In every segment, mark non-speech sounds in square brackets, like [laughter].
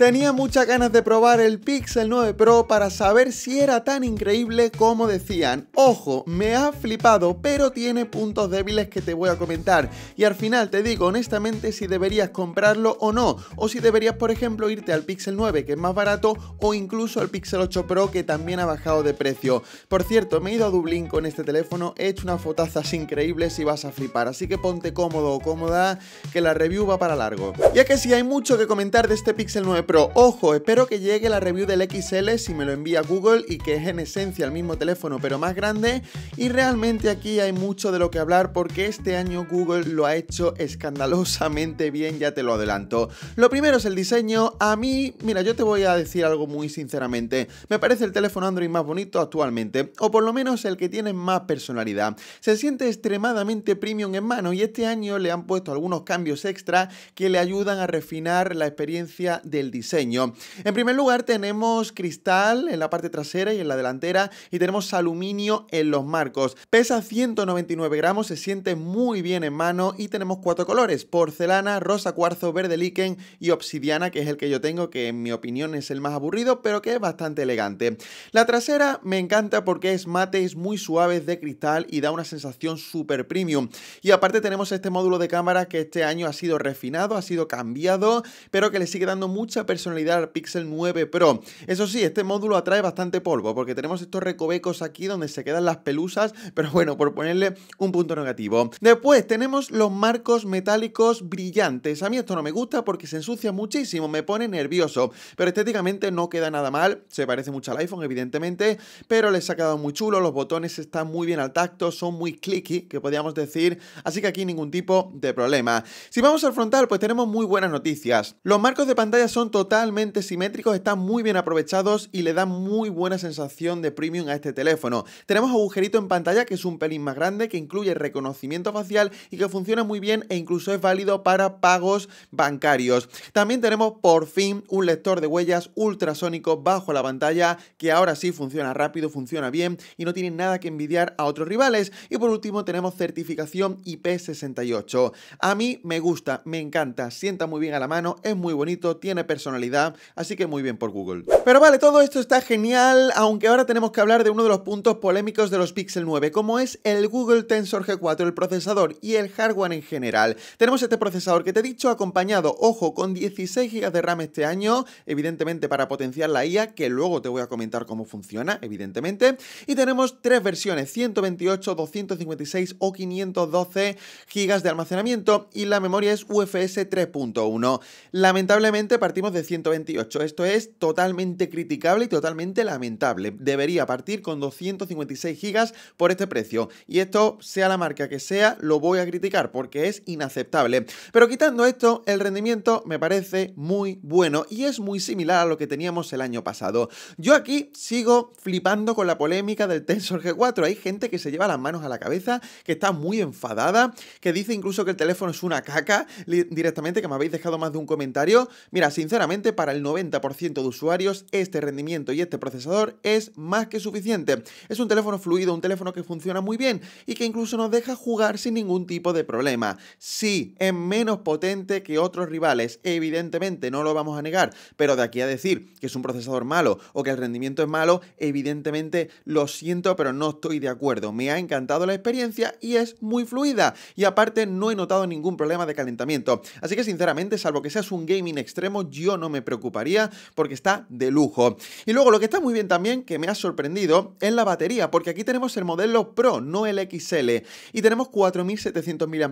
Tenía muchas ganas de probar el Pixel 9 Pro para saber si era tan increíble como decían. Ojo, me ha flipado, pero tiene puntos débiles que te voy a comentar. Y al final te digo honestamente si deberías comprarlo o no, o si deberías, por ejemplo, irte al Pixel 9, que es más barato, o incluso al Pixel 8 Pro, que también ha bajado de precio. Por cierto, me he ido a Dublín con este teléfono, he hecho unas fotazas increíbles y vas a flipar. Así que ponte cómodo o cómoda, que la review va para largo. Ya que si hay mucho que comentar de este Pixel 9 pero ojo, espero que llegue la review del XL si me lo envía Google y que es en esencia el mismo teléfono pero más grande. Y realmente aquí hay mucho de lo que hablar porque este año Google lo ha hecho escandalosamente bien, ya te lo adelanto. Lo primero es el diseño. A mí, mira, yo te voy a decir algo muy sinceramente. Me parece el teléfono Android más bonito actualmente, o por lo menos el que tiene más personalidad. Se siente extremadamente premium en mano y este año le han puesto algunos cambios extra que le ayudan a refinar la experiencia del diseño diseño. En primer lugar tenemos cristal en la parte trasera y en la delantera y tenemos aluminio en los marcos. Pesa 199 gramos, se siente muy bien en mano y tenemos cuatro colores, porcelana, rosa cuarzo, verde liquen y obsidiana que es el que yo tengo que en mi opinión es el más aburrido pero que es bastante elegante. La trasera me encanta porque es mate, es muy suave, de cristal y da una sensación súper premium. Y aparte tenemos este módulo de cámara que este año ha sido refinado, ha sido cambiado, pero que le sigue dando mucha personalidad al Pixel 9 Pro. Eso sí, este módulo atrae bastante polvo porque tenemos estos recovecos aquí donde se quedan las pelusas, pero bueno, por ponerle un punto negativo. Después tenemos los marcos metálicos brillantes. A mí esto no me gusta porque se ensucia muchísimo, me pone nervioso, pero estéticamente no queda nada mal, se parece mucho al iPhone evidentemente, pero les ha quedado muy chulo, los botones están muy bien al tacto, son muy clicky, que podríamos decir, así que aquí ningún tipo de problema. Si vamos al frontal, pues tenemos muy buenas noticias. Los marcos de pantalla son totalmente simétricos, están muy bien aprovechados y le dan muy buena sensación de premium a este teléfono. Tenemos agujerito en pantalla que es un pelín más grande, que incluye reconocimiento facial y que funciona muy bien e incluso es válido para pagos bancarios. También tenemos por fin un lector de huellas ultrasónico bajo la pantalla que ahora sí funciona rápido, funciona bien y no tiene nada que envidiar a otros rivales. Y por último tenemos certificación IP68. A mí me gusta, me encanta, sienta muy bien a la mano, es muy bonito, tiene personalidad personalidad, así que muy bien por Google. Pero vale, todo esto está genial, aunque ahora tenemos que hablar de uno de los puntos polémicos de los Pixel 9, como es el Google Tensor G4, el procesador y el hardware en general. Tenemos este procesador que te he dicho, acompañado, ojo, con 16 GB de RAM este año, evidentemente para potenciar la IA, que luego te voy a comentar cómo funciona, evidentemente. Y tenemos tres versiones, 128, 256 o 512 GB de almacenamiento y la memoria es UFS 3.1. Lamentablemente partimos de 128. Esto es totalmente criticable y totalmente lamentable. Debería partir con 256 gigas por este precio. Y esto, sea la marca que sea, lo voy a criticar porque es inaceptable. Pero quitando esto, el rendimiento me parece muy bueno y es muy similar a lo que teníamos el año pasado. Yo aquí sigo flipando con la polémica del Tensor G4. Hay gente que se lleva las manos a la cabeza, que está muy enfadada, que dice incluso que el teléfono es una caca directamente, que me habéis dejado más de un comentario. Mira, sinceramente, Sinceramente, para el 90% de usuarios, este rendimiento y este procesador es más que suficiente. Es un teléfono fluido, un teléfono que funciona muy bien y que incluso nos deja jugar sin ningún tipo de problema. Sí, es menos potente que otros rivales, evidentemente, no lo vamos a negar, pero de aquí a decir que es un procesador malo o que el rendimiento es malo, evidentemente lo siento, pero no estoy de acuerdo. Me ha encantado la experiencia y es muy fluida. Y aparte, no he notado ningún problema de calentamiento. Así que, sinceramente, salvo que seas un gaming extremo, no me preocuparía porque está de lujo. Y luego lo que está muy bien también, que me ha sorprendido, es la batería, porque aquí tenemos el modelo Pro, no el XL, y tenemos 4.700 mAh.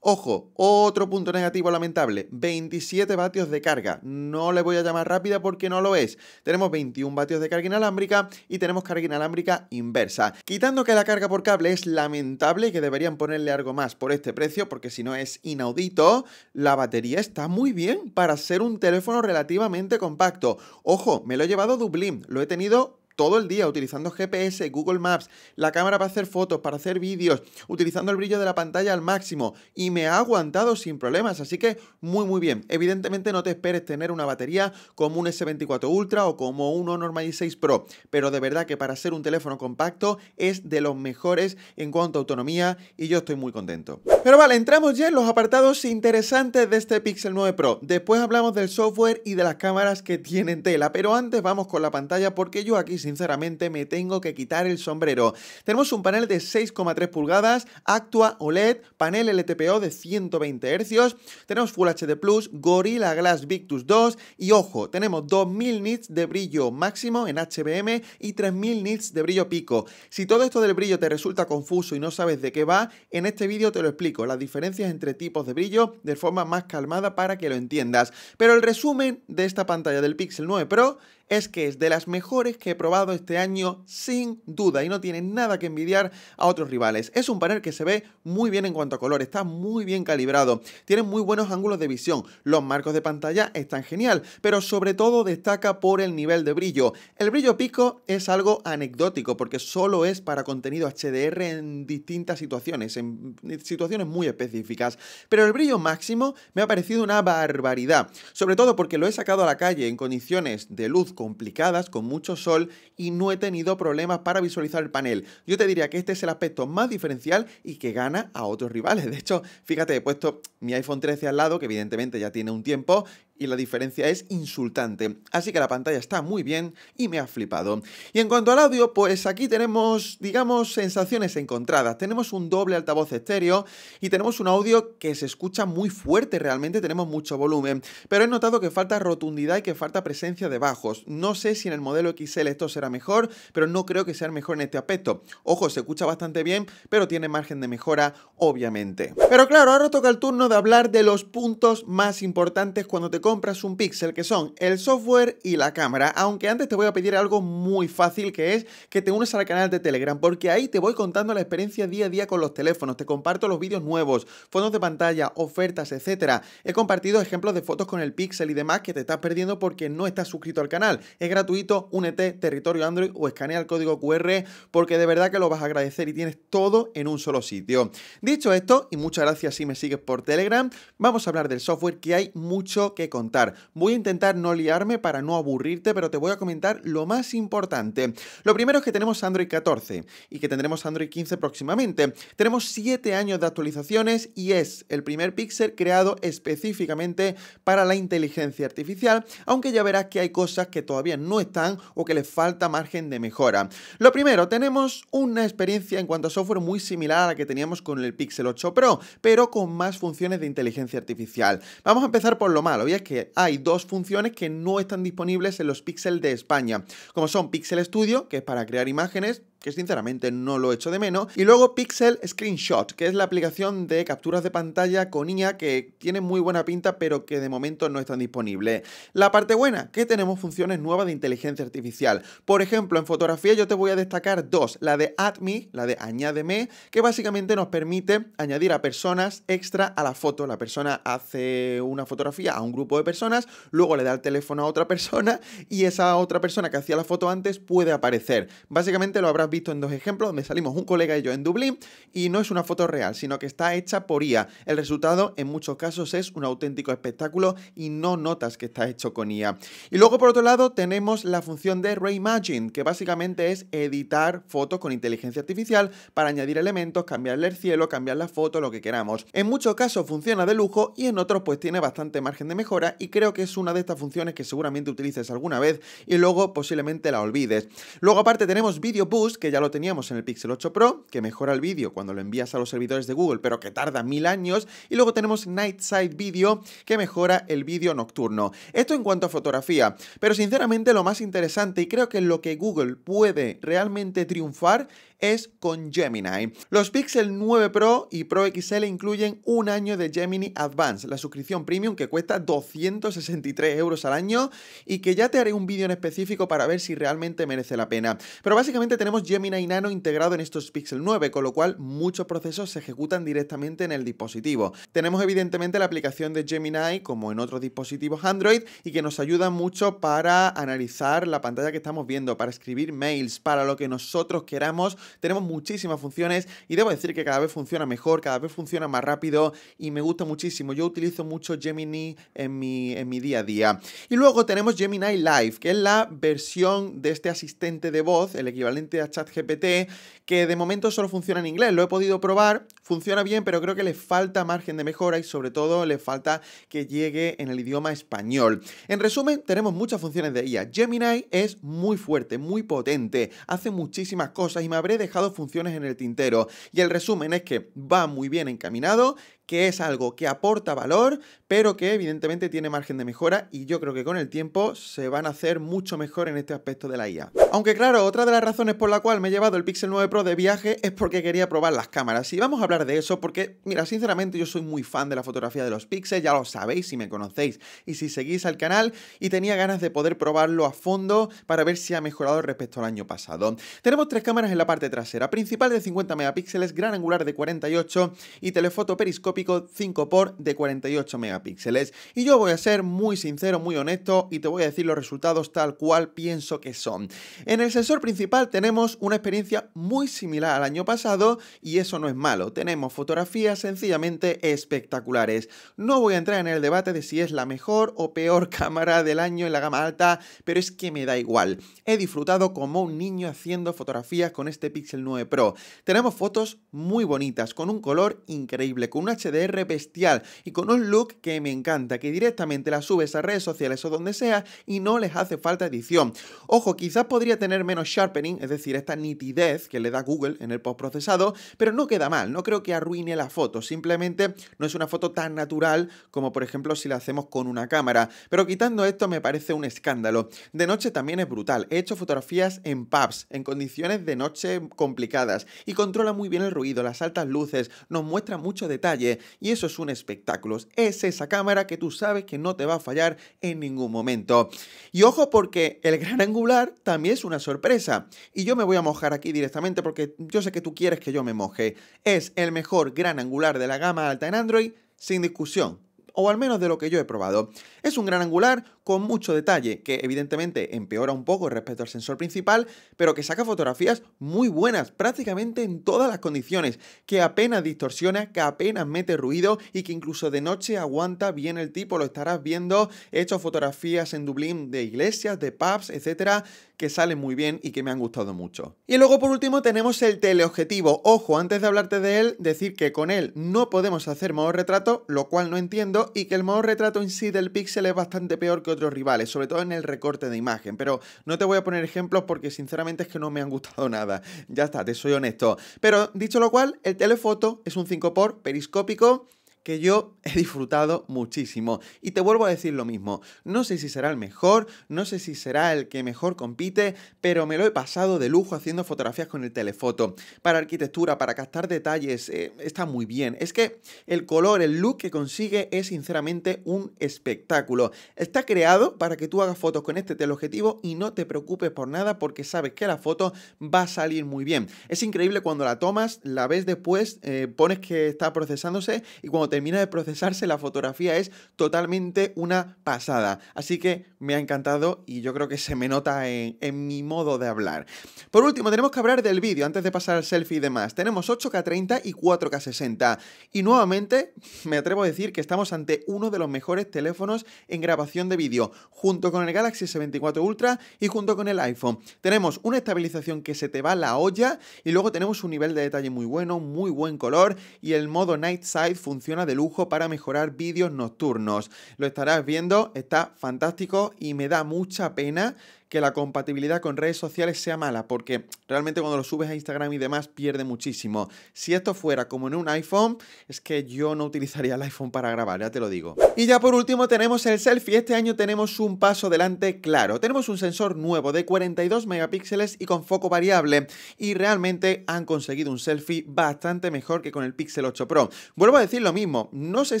Ojo, otro punto negativo lamentable, 27 vatios de carga. No le voy a llamar rápida porque no lo es. Tenemos 21 vatios de carga inalámbrica y tenemos carga inalámbrica inversa. Quitando que la carga por cable es lamentable que deberían ponerle algo más por este precio, porque si no es inaudito, la batería está muy bien para ser un teléfono relativamente compacto. Ojo, me lo he llevado a Dublín, lo he tenido todo el día utilizando GPS, Google Maps, la cámara para hacer fotos, para hacer vídeos, utilizando el brillo de la pantalla al máximo y me ha aguantado sin problemas, así que muy muy bien. Evidentemente no te esperes tener una batería como un S24 Ultra o como un Honor Magic 6 Pro, pero de verdad que para ser un teléfono compacto es de los mejores en cuanto a autonomía y yo estoy muy contento. Pero vale, entramos ya en los apartados interesantes de este Pixel 9 Pro. Después hablamos del software y de las cámaras que tienen tela, pero antes vamos con la pantalla porque yo aquí sinceramente me tengo que quitar el sombrero. Tenemos un panel de 6,3 pulgadas, Actua OLED, panel LTPO de 120 Hz, tenemos Full HD Plus, Gorilla Glass Victus 2 y ojo, tenemos 2000 nits de brillo máximo en HBM y 3000 nits de brillo pico. Si todo esto del brillo te resulta confuso y no sabes de qué va, en este vídeo te lo explico, las diferencias entre tipos de brillo de forma más calmada para que lo entiendas. Pero el resumen de esta pantalla del Pixel 9 Pro es que es de las mejores que he probado este año sin duda y no tiene nada que envidiar a otros rivales. Es un panel que se ve muy bien en cuanto a color, está muy bien calibrado, tiene muy buenos ángulos de visión, los marcos de pantalla están genial, pero sobre todo destaca por el nivel de brillo. El brillo pico es algo anecdótico porque solo es para contenido HDR en distintas situaciones, en situaciones muy específicas, pero el brillo máximo me ha parecido una barbaridad, sobre todo porque lo he sacado a la calle en condiciones de luz complicadas, con mucho sol y no he tenido problemas para visualizar el panel. Yo te diría que este es el aspecto más diferencial y que gana a otros rivales. De hecho, fíjate, he puesto mi iPhone 13 al lado, que evidentemente ya tiene un tiempo, y la diferencia es insultante. Así que la pantalla está muy bien y me ha flipado. Y en cuanto al audio, pues aquí tenemos, digamos, sensaciones encontradas. Tenemos un doble altavoz estéreo y tenemos un audio que se escucha muy fuerte, realmente tenemos mucho volumen. Pero he notado que falta rotundidad y que falta presencia de bajos. No sé si en el modelo XL esto será mejor, pero no creo que sea mejor en este aspecto. Ojo, se escucha bastante bien, pero tiene margen de mejora, obviamente. Pero claro, ahora toca el turno de hablar de los puntos más importantes cuando te compras un Pixel, que son el software y la cámara. Aunque antes te voy a pedir algo muy fácil, que es que te unes al canal de Telegram, porque ahí te voy contando la experiencia día a día con los teléfonos, te comparto los vídeos nuevos, fondos de pantalla, ofertas, etcétera He compartido ejemplos de fotos con el Pixel y demás que te estás perdiendo porque no estás suscrito al canal. Es gratuito, únete, territorio Android o escanea el código QR porque de verdad que lo vas a agradecer y tienes todo en un solo sitio. Dicho esto, y muchas gracias si me sigues por Telegram, vamos a hablar del software que hay mucho que contar. Voy a intentar no liarme para no aburrirte, pero te voy a comentar lo más importante. Lo primero es que tenemos Android 14 y que tendremos Android 15 próximamente. Tenemos 7 años de actualizaciones y es el primer Pixel creado específicamente para la inteligencia artificial, aunque ya verás que hay cosas que todavía no están o que les falta margen de mejora. Lo primero, tenemos una experiencia en cuanto a software muy similar a la que teníamos con el Pixel 8 Pro, pero con más funciones de inteligencia artificial. Vamos a empezar por lo malo, y es que hay dos funciones que no están disponibles en los Pixel de España, como son Pixel Studio, que es para crear imágenes, que sinceramente no lo he hecho de menos. Y luego Pixel Screenshot, que es la aplicación de capturas de pantalla con IA que tiene muy buena pinta, pero que de momento no está disponible, La parte buena, que tenemos funciones nuevas de inteligencia artificial. Por ejemplo, en fotografía yo te voy a destacar dos, la de Add Me, la de Añádeme, que básicamente nos permite añadir a personas extra a la foto. La persona hace una fotografía a un grupo de personas, luego le da el teléfono a otra [laughs] persona y esa otra persona que hacía la foto antes puede aparecer. Básicamente lo habrá visto en dos ejemplos donde salimos un colega y yo en Dublín y no es una foto real, sino que está hecha por IA. El resultado en muchos casos es un auténtico espectáculo y no notas que está hecho con IA. Y luego por otro lado tenemos la función de Reimagine, que básicamente es editar fotos con inteligencia artificial para añadir elementos, cambiarle el cielo, cambiar la foto, lo que queramos. En muchos casos funciona de lujo y en otros pues tiene bastante margen de mejora y creo que es una de estas funciones que seguramente utilices alguna vez y luego posiblemente la olvides. Luego aparte tenemos Video Boost, que ya lo teníamos en el Pixel 8 Pro, que mejora el vídeo cuando lo envías a los servidores de Google, pero que tarda mil años. Y luego tenemos Night Nightside Video, que mejora el vídeo nocturno. Esto en cuanto a fotografía. Pero sinceramente lo más interesante, y creo que lo que Google puede realmente triunfar, es con Gemini. Los Pixel 9 Pro y Pro XL incluyen un año de Gemini Advance, la suscripción premium que cuesta 263 euros al año y que ya te haré un vídeo en específico para ver si realmente merece la pena. Pero básicamente tenemos Gemini Nano integrado en estos Pixel 9, con lo cual muchos procesos se ejecutan directamente en el dispositivo. Tenemos evidentemente la aplicación de Gemini, como en otros dispositivos Android, y que nos ayuda mucho para analizar la pantalla que estamos viendo, para escribir mails, para lo que nosotros queramos. Tenemos muchísimas funciones y debo decir que cada vez funciona mejor, cada vez funciona más rápido y me gusta muchísimo. Yo utilizo mucho Gemini en mi, en mi día a día. Y luego tenemos Gemini Live, que es la versión de este asistente de voz, el equivalente a ChatGPT, que de momento solo funciona en inglés. Lo he podido probar, funciona bien, pero creo que le falta margen de mejora y sobre todo le falta que llegue en el idioma español. En resumen, tenemos muchas funciones de IA. Gemini es muy fuerte, muy potente, hace muchísimas cosas y me habré dejado funciones en el tintero. Y el resumen es que va muy bien encaminado que es algo que aporta valor, pero que evidentemente tiene margen de mejora y yo creo que con el tiempo se van a hacer mucho mejor en este aspecto de la IA. Aunque claro, otra de las razones por la cual me he llevado el Pixel 9 Pro de viaje es porque quería probar las cámaras y vamos a hablar de eso porque, mira, sinceramente yo soy muy fan de la fotografía de los Pixel, ya lo sabéis si me conocéis y si seguís al canal y tenía ganas de poder probarlo a fondo para ver si ha mejorado respecto al año pasado. Tenemos tres cámaras en la parte trasera, principal de 50 megapíxeles, gran angular de 48 y telefoto periscópico pico 5x de 48 megapíxeles. Y yo voy a ser muy sincero, muy honesto y te voy a decir los resultados tal cual pienso que son. En el sensor principal tenemos una experiencia muy similar al año pasado y eso no es malo. Tenemos fotografías sencillamente espectaculares. No voy a entrar en el debate de si es la mejor o peor [laughs] cámara del año en la gama alta, pero es que me da igual. He disfrutado como un niño haciendo fotografías con este Pixel 9 Pro. Tenemos fotos muy bonitas, con un color increíble, con una R bestial y con un look que me encanta, que directamente la subes a redes sociales o donde sea y no les hace falta edición. Ojo, quizás podría tener menos sharpening, es decir, esta nitidez que le da Google en el post procesado pero no queda mal, no creo que arruine la foto, simplemente no es una foto tan natural como por ejemplo si la hacemos con una cámara, pero quitando esto me parece un escándalo. De noche también es brutal, he hecho fotografías en pubs, en condiciones de noche complicadas y controla muy bien el ruido, las altas luces, nos muestra mucho detalle, y eso es un espectáculo. Es esa cámara que tú sabes que no te va a fallar en ningún momento. Y ojo porque el gran angular también es una sorpresa. Y yo me voy a mojar aquí directamente porque yo sé que tú quieres que yo me moje. Es el mejor gran angular de la gama alta en Android sin discusión o al menos de lo que yo he probado. Es un gran angular con mucho detalle, que evidentemente empeora un poco respecto al sensor principal, pero que saca fotografías muy buenas prácticamente en todas las condiciones, que apenas distorsiona, que apenas mete ruido y que incluso de noche aguanta bien el tipo, lo estarás viendo, he hecho fotografías en Dublín de iglesias, de pubs, etcétera, que salen muy bien y que me han gustado mucho. Y luego por último tenemos el teleobjetivo. Ojo, antes de hablarte de él, decir que con él no podemos hacer modo retrato, lo cual no entiendo y que el modo retrato en sí del Pixel es bastante peor que otros rivales, sobre todo en el recorte de imagen, pero no te voy a poner ejemplos porque sinceramente es que no me han gustado [laughs] nada, ya está, te soy honesto. Pero dicho lo cual, el telefoto es un 5x periscópico que yo he disfrutado muchísimo. Y te vuelvo a decir lo mismo, no sé si será el mejor, no sé si será el que mejor compite, pero me lo he pasado de lujo haciendo fotografías con el telefoto. Para arquitectura, para captar detalles, eh, está muy bien. Es que el color, el look que consigue es sinceramente un espectáculo. Está creado para que tú hagas fotos con este teleobjetivo y no te preocupes por nada porque sabes que la foto va a salir muy bien. Es increíble cuando la tomas, la ves después, eh, pones que está procesándose y cuando te termina de procesarse la fotografía es totalmente una pasada. Así que me ha encantado y yo creo que se me nota en, mi modo de hablar. Por último, tenemos que hablar del vídeo antes de pasar al selfie y demás. Tenemos 8K30 y 4K60. Y nuevamente [laughs] me atrevo a decir que estamos ante uno de los mejores teléfonos en grabación de vídeo, junto con el Galaxy S24 Ultra y junto con el iPhone. Tenemos una estabilización que se te va la olla y luego tenemos un nivel de detalle muy bueno, muy buen color y el modo Night Side funciona de lujo para mejorar vídeos nocturnos. Lo estarás viendo, está fantástico y me da mucha pena que la compatibilidad con redes sociales sea mala, porque realmente cuando lo subes a Instagram y demás pierde muchísimo. Si esto fuera como en un iPhone, es que yo no utilizaría el iPhone para grabar, ya te lo digo. Y ya por último tenemos el selfie. Este año tenemos un paso adelante, claro. Tenemos un sensor nuevo de 42 megapíxeles y con foco variable. Y realmente han conseguido un selfie bastante mejor que con el Pixel 8 Pro. Vuelvo a decir lo mismo, no sé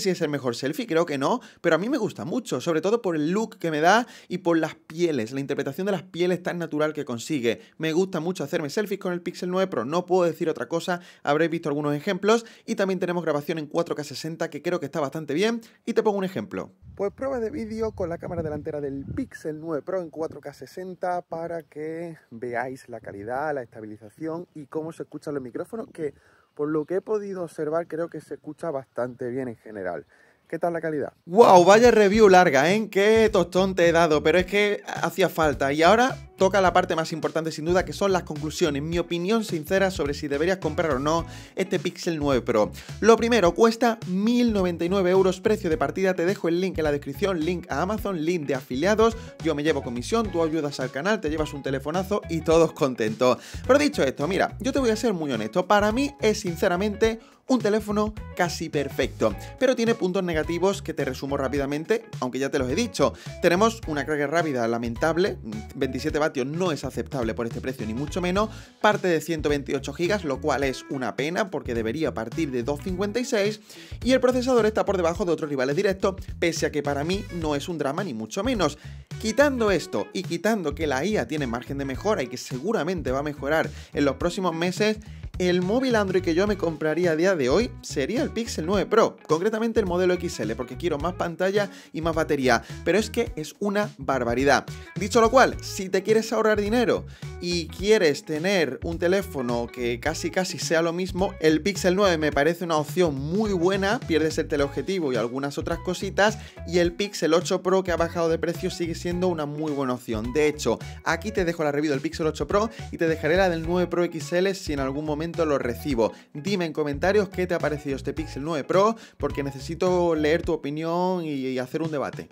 si es el mejor selfie, creo que no, pero a mí me gusta mucho, sobre todo por el look que me da y por las pieles, la interpretación de las pieles tan natural que consigue. Me gusta mucho hacerme selfies con el Pixel 9 Pro, no puedo decir otra cosa, habréis visto algunos ejemplos y también tenemos grabación en 4K 60 que creo que está bastante bien y te pongo un ejemplo. Pues pruebas de vídeo con la cámara delantera del Pixel 9 Pro en 4K 60 para que veáis la calidad, la estabilización y cómo se escuchan los micrófonos que por lo que he podido observar creo que se escucha bastante bien en general. ¿Qué tal la calidad? ¡Wow! Vaya review larga, ¿eh? ¡Qué tostón te he dado! Pero es que hacía falta. Y ahora toca la parte más importante sin duda que son las conclusiones, mi opinión sincera sobre si deberías comprar o no este Pixel 9 Pro. Lo primero, cuesta 1.099 euros precio de partida, te dejo el link en la descripción, link a Amazon, link de afiliados, yo me llevo comisión, tú ayudas al canal, te llevas un telefonazo y todos contentos. Pero dicho esto, mira, yo te voy a ser muy honesto, para mí es sinceramente un teléfono casi perfecto, pero tiene puntos negativos que te resumo rápidamente, aunque ya te los he dicho. Tenemos una carga rápida lamentable, 27 no es aceptable por este precio ni mucho menos, parte de 128 GB, lo cual es una pena porque debería partir de 256 y el procesador está por debajo de otros rivales directos, pese a que para mí no es un drama ni mucho menos. Quitando esto y quitando que la IA tiene margen de mejora y que seguramente va a mejorar en los próximos meses, el móvil Android que yo me compraría a día de hoy sería el Pixel 9 Pro, concretamente el modelo XL, porque quiero más pantalla y más batería, pero es que es una barbaridad. Dicho lo cual, si te quieres ahorrar dinero y quieres tener un teléfono que casi casi sea lo mismo, el Pixel 9 me parece una opción muy buena, pierdes el teleobjetivo y algunas otras cositas, y el Pixel 8 Pro que ha bajado de precio sigue siendo una muy buena opción. De hecho, aquí te dejo la review del Pixel 8 Pro y te dejaré la del 9 Pro XL si en algún momento lo recibo. Dime en comentarios qué te ha parecido este Pixel 9 Pro, porque necesito leer tu opinión y hacer un debate.